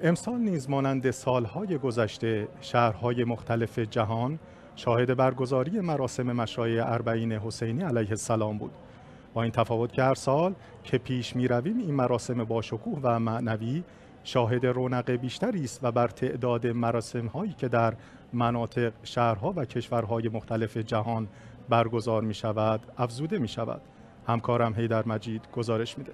امسال نیز مانند سالهای گذشته شهرهای مختلف جهان شاهد برگزاری مراسم مشایع اربعین حسینی علیه السلام بود با این تفاوت که هر سال که پیش می رویم این مراسم باشکوه و معنوی شاهد رونق بیشتری است و بر تعداد مراسم هایی که در مناطق شهرها و کشورهای مختلف جهان برگزار می شود افزوده می شود همکارم هیدر مجید گزارش میده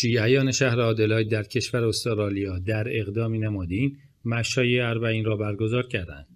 شیعیان شهر آدلاید در کشور استرالیا در اقدامی نمادین مشای اربعین را برگزار کردند.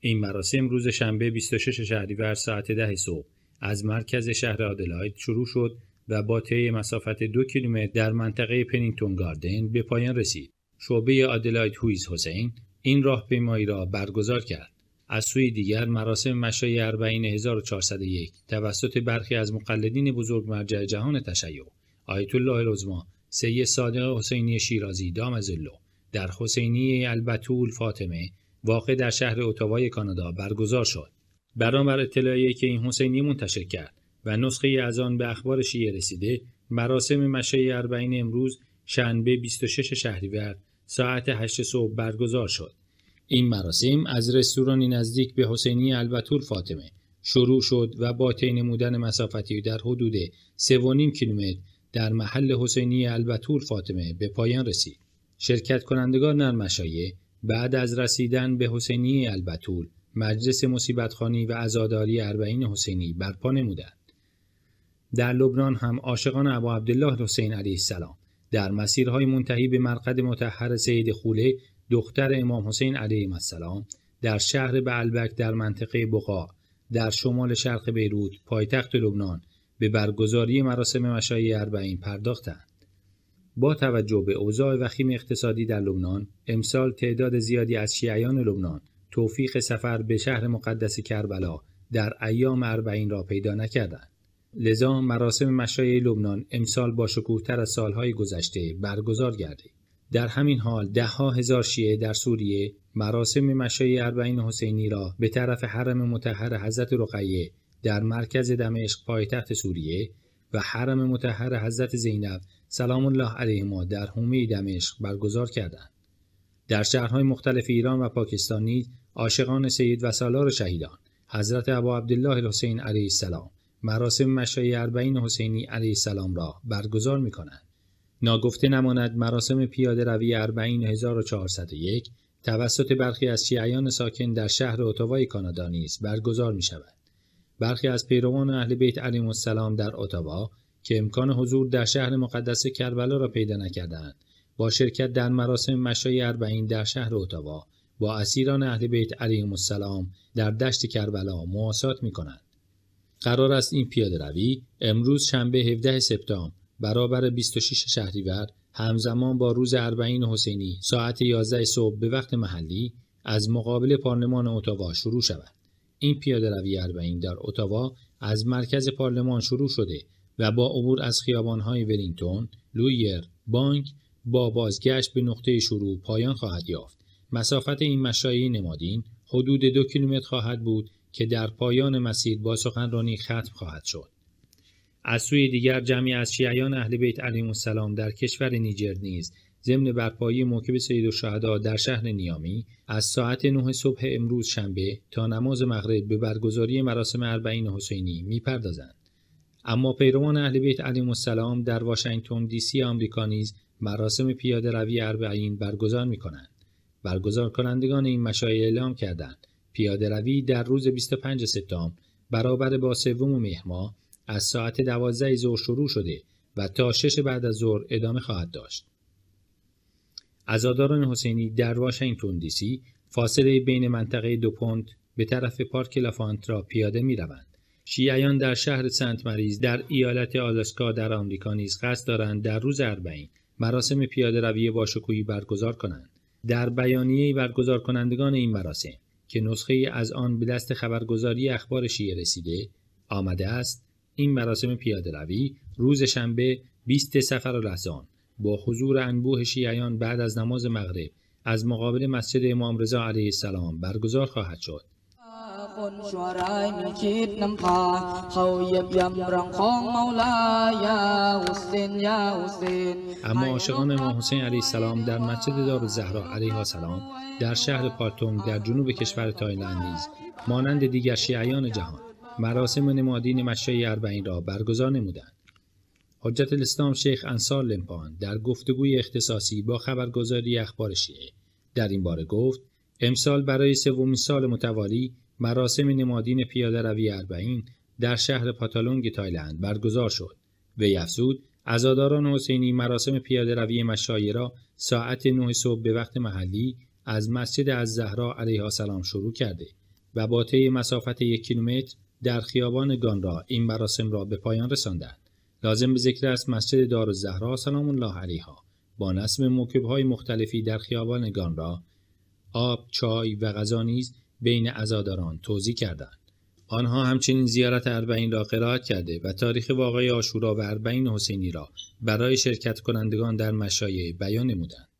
این مراسم روز شنبه 26 شهریور ساعت 10 صبح از مرکز شهر آدلاید شروع شد و با طی مسافت دو کیلومتر در منطقه پنینگتون گاردن به پایان رسید. شعبه آدلاید هویز حسین این راهپیمایی را برگزار کرد. از سوی دیگر مراسم مشای اربعین 1401 توسط برخی از مقلدین بزرگ مرجع جهان تشیع آیت الله العظما سید صادق حسینی شیرازی از الله در حسینی البتول فاطمه واقع در شهر اتاوای کانادا برگزار شد برام بر اطلاعیه که این حسینی منتشر کرد و نسخه از آن به اخبار شیعه رسیده مراسم مشه اربعین امروز شنبه 26 شهریور ساعت 8 صبح برگزار شد این مراسم از رستورانی نزدیک به حسینی البتول فاطمه شروع شد و با طی نمودن مسافتی در حدود 3.5 کیلومتر در محل حسینی البتور فاطمه به پایان رسید. شرکت کنندگان در بعد از رسیدن به حسینی البتول مجلس مصیبتخانی و عزاداری اربعین حسینی برپا نمودند. در لبنان هم عاشقان ابا عبدالله حسین علیه السلام در مسیرهای منتهی به مرقد متحر سید خوله دختر امام حسین علیه السلام در شهر بعلبک در منطقه بقا در شمال شرق بیروت پایتخت لبنان به برگزاری مراسم مشایع اربعین پرداختند. با توجه به اوضاع وخیم اقتصادی در لبنان، امسال تعداد زیادی از شیعیان لبنان توفیق سفر به شهر مقدس کربلا در ایام اربعین را پیدا نکردند. لذا مراسم مشایع لبنان امسال با شکوهتر از سالهای گذشته برگزار گردید. در همین حال دهها هزار شیعه در سوریه مراسم مشایع اربعین حسینی را به طرف حرم متحر حضرت رقیه در مرکز دمشق پایتخت سوریه و حرم متحر حضرت زینب سلام الله ما در حومه دمشق برگزار کردند. در شهرهای مختلف ایران و پاکستانی عاشقان سید و سالار شهیدان حضرت ابا عبدالله حسین علیه السلام مراسم مشای اربعین حسینی علیه السلام را برگزار می کنند. ناگفته نماند مراسم پیاده روی اربعین 1401 توسط برخی از شیعیان ساکن در شهر اتوای کانادا نیز برگزار می شود. برخی از پیروان اهل بیت علیهم السلام در اتاوا که امکان حضور در شهر مقدس کربلا را پیدا نکردند با شرکت در مراسم مشای اربعین در شهر اتاوا با اسیران اهل بیت علیهم السلام در دشت کربلا مواسات می کنند. قرار است این پیاده روی امروز شنبه 17 سپتامبر برابر 26 شهریور همزمان با روز اربعین حسینی ساعت 11 صبح به وقت محلی از مقابل پارلمان اتاوا شروع شود. این پیاده روی اربعین در اتاوا از مرکز پارلمان شروع شده و با عبور از خیابانهای ولینگتون، لویر، بانک با بازگشت به نقطه شروع پایان خواهد یافت. مسافت این مشایعی نمادین حدود دو کیلومتر خواهد بود که در پایان مسیر با سخنرانی ختم خواهد شد. از سوی دیگر جمعی از شیعیان اهل بیت علیهم السلام در کشور نیجر نیز ضمن برپایی موکب سید الشهدا در شهر نیامی از ساعت 9 صبح امروز شنبه تا نماز مغرب به برگزاری مراسم اربعین حسینی میپردازند اما پیروان اهل بیت علیهم السلام در واشنگتن دی سی آمریکا نیز مراسم پیاده روی اربعین برگزار می کنند. برگزار کنندگان این مشایع اعلام کردند پیاده روی در روز 25 سپتامبر برابر با سوم مهما از ساعت 12 ظهر شروع شده و تا 6 بعد از ظهر ادامه خواهد داشت. عزاداران حسینی در واشنگتن دی فاصله بین منطقه دو پونت به طرف پارک لافانت را پیاده می روند. شیعیان در شهر سنت مریز در ایالت آلاسکا در آمریکا نیز قصد دارند در روز اربعین مراسم پیاده روی برگزار کنند. در بیانیه برگزار کنندگان این مراسم که نسخه از آن به دست خبرگزاری اخبار شیعه رسیده آمده است این مراسم پیاده روی روز شنبه 20 سفر لسان. با حضور انبوه شیعیان بعد از نماز مغرب از مقابل مسجد امام رضا علیه السلام برگزار خواهد شد. اما عاشقان امام حسین علیه السلام در مسجد دار زهرا علیه السلام در شهر پارتونگ در جنوب کشور تایلند نیز مانند دیگر شیعیان جهان مراسم نمادین مشای اربعین را برگزار نمودند حجت الاسلام شیخ انصار لمپان در گفتگوی اختصاصی با خبرگزاری اخبار شیعه در این باره گفت امسال برای سومین سال متوالی مراسم نمادین پیاده روی اربعین در شهر پاتالونگ تایلند برگزار شد وی افزود عزاداران حسینی مراسم پیاده روی مشایه را ساعت 9 صبح به وقت محلی از مسجد از زهرا علیه السلام شروع کرده و با طی مسافت یک کیلومتر در خیابان گانرا این مراسم را به پایان رساندند لازم به ذکر است مسجد دار الزهرا سلام الله علیها با نصب های مختلفی در گان را آب، چای و غذا نیز بین عزاداران توضیح کردند. آنها همچنین زیارت اربعین را قرائت کرده و تاریخ واقعی آشورا و اربعین حسینی را برای شرکت کنندگان در مشایع بیان نمودند.